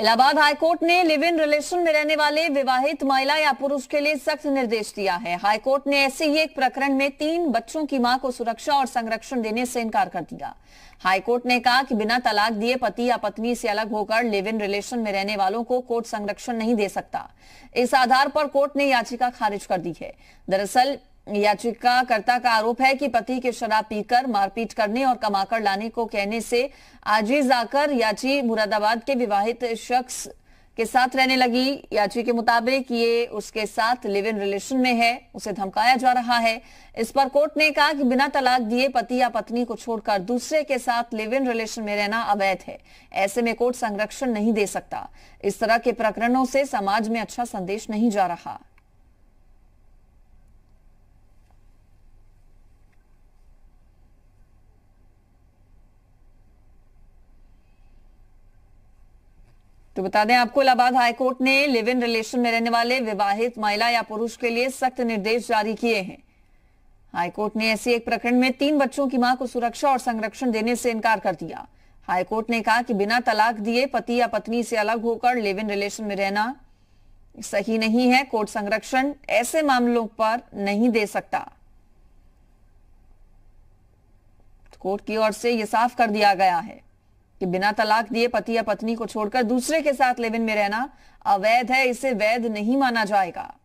Allahabad high court ने live in relation में रहने वाले विवाहित महिला या पुरुष के लिए सख्त निर्देश दिया है हाईकोर्ट ने ऐसे ही एक प्रकरण में तीन बच्चों की मां को सुरक्षा और संरक्षण देने से इनकार कर दिया हाईकोर्ट ने कहा कि बिना तलाक दिए पति या पत्नी से अलग होकर लिव इन रिलेशन में रहने वालों को कोर्ट संरक्षण नहीं दे सकता इस आधार पर कोर्ट ने याचिका खारिज कर दी है दरअसल याचिकाकर्ता का आरोप है कि पति के शराब पीकर मारपीट करने और कमाकर लाने को कहने से आजीज आकर याची मुरादाबाद के विवाहित शख्स के साथ रहने लगी याची के मुताबिक ये उसके साथ लिव इन रिलेशन में है उसे धमकाया जा रहा है इस पर कोर्ट ने कहा कि बिना तलाक दिए पति या पत्नी को छोड़कर दूसरे के साथ लिव इन रिलेशन में रहना अवैध है ऐसे में कोर्ट संरक्षण नहीं दे सकता इस तरह के प्रकरणों से समाज में अच्छा संदेश नहीं जा रहा तो बता दें आपको इलाहाबाद हाईकोर्ट ने लिव इन रिलेशन में रहने वाले विवाहित महिला या पुरुष के लिए सख्त निर्देश जारी किए हैं हाईकोर्ट ने ऐसे एक प्रकरण में तीन बच्चों की मां को सुरक्षा और संरक्षण देने से इनकार कर दिया हाईकोर्ट ने कहा कि बिना तलाक दिए पति या पत्नी से अलग होकर लिव इन रिलेशन में रहना सही नहीं है कोर्ट संरक्षण ऐसे मामलों पर नहीं दे सकता तो कोर्ट की ओर से यह साफ कर दिया गया है कि बिना तलाक दिए पति या पत्नी को छोड़कर दूसरे के साथ लेविन में रहना अवैध है इसे वैध नहीं माना जाएगा